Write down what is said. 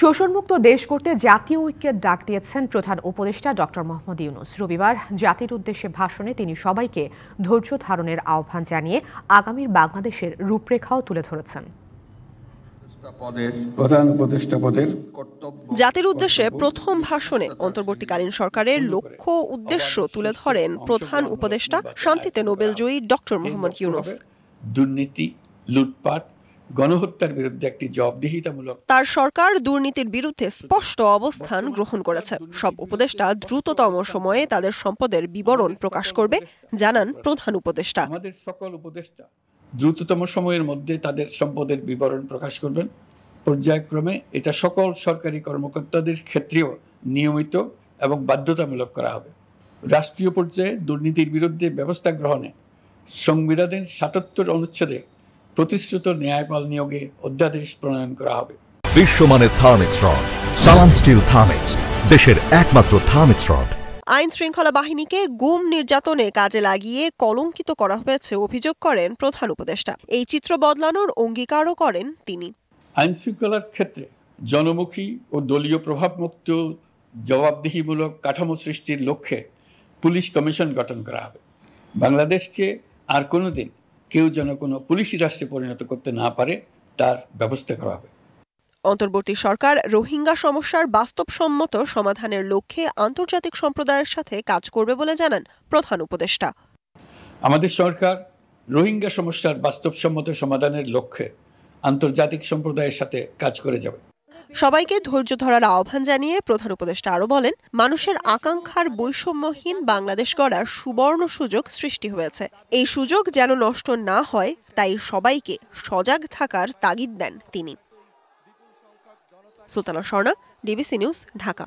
শোষণমুক্ত দেশ করতে জাতীয় ঐক্যের ডাক দিয়েছেন প্রধান উপদেষ্টা ডক্টর মোহাম্মদ ইউনুস রবিবার জাতির উদ্দেশ্যে ভাষণে তিনি সবাইকে ধৈর্য ধারণের আহ্বান জানিয়ে আগামীর বাংলাদেশের রূপরেখাও তুলে ধরেছেন জাতির উদ্দেশ্যে প্রথম ভাষণে অন্তর্বর্তীকালীন সরকারের লক্ষ্য উদ্দেশ্য তুলে ধরেন প্রধান উপদেষ্টা শান্তিতে নোবেল জয়ী ডক্টর মোহাম্মদ ইউনুস দুর্নীতি লুটপাট গণহত্যার বিরুদ্ধে একটি জবাবদিহিতামূলক তার সরকার দুর্নীতির বিরুদ্ধে স্পষ্ট অবস্থান গ্রহণ করেছে সব উপদেষ্টা দ্রুততম সময়ে তাদের সম্পদের বিবরণ প্রকাশ করবে জানান প্রধান উপদেষ্টা আমাদের সকল উপদেষ্টা দ্রুততম সময়ের মধ্যে তাদের সম্পদের বিবরণ প্রকাশ করবেন পর্যায়ক্রমে এটা সকল সরকারি কর্মকর্তাদের ক্ষেত্রেও নিয়মিত এবং বাধ্যতামূলক করা হবে রাষ্ট্রীয় পর্যায়ে দুর্নীতির বিরুদ্ধে ব্যবস্থা গ্রহণে সংবিধানের সাতাত্তর অনুচ্ছেদে প্রতিশ্রুত ন্যায়পাল নিয়োগে অধ্যাদেশ প্রণয়ন করা হবে বিশ্বমানের Thermex rod Salam steel Thermex দেশের একমাত্র থার্মিক্স রড আইন শৃঙ্খলা বাহিনীকে গুম নির্যাতনে কাজে লাগিয়ে কলঙ্কিত করা হয়েছে অভিযোগ করেন প্রধান উপদেষ্টা এই চিত্র বদলানোর অঙ্গীকারও করেন তিনি আইন শৃঙ্খলার ক্ষেত্রে জনমুখী ও দলীয় প্রভাবমুক্ত জবাবদিহিমূলক কাঠামো সৃষ্টির লক্ষ্যে পুলিশ কমিশন গঠন করা হবে বাংলাদেশকে আর কোনোদিন কেউ যেন কোনো পুলিশি রাষ্ট্রে পরিণত করতে না পারে তার ব্যবস্থা করা হবে অন্তর্বর্তী সরকার রোহিঙ্গা সমস্যার বাস্তবসম্মত সমাধানের লক্ষ্যে আন্তর্জাতিক সম্প্রদায়ের সাথে কাজ করবে বলে জানান প্রধান উপদেষ্টা আমাদের সরকার রোহিঙ্গা সমস্যার বাস্তবসম্মত সমাধানের লক্ষ্যে আন্তর্জাতিক সম্প্রদায়ের সাথে কাজ করে যাবে সবাইকে ধৈর্য ধরার আহ্বান জানিয়ে প্রধান উপদেষ্টা আরও বলেন মানুষের আকাঙ্ক্ষার বৈষম্যহীন বাংলাদেশ গড়ার সুবর্ণ সুযোগ সৃষ্টি হয়েছে এই সুযোগ যেন নষ্ট না হয় তাই সবাইকে সজাগ থাকার তাগিদ দেন তিনি সুলতানা স্বর্ণা ডিবিসি নিউজ ঢাকা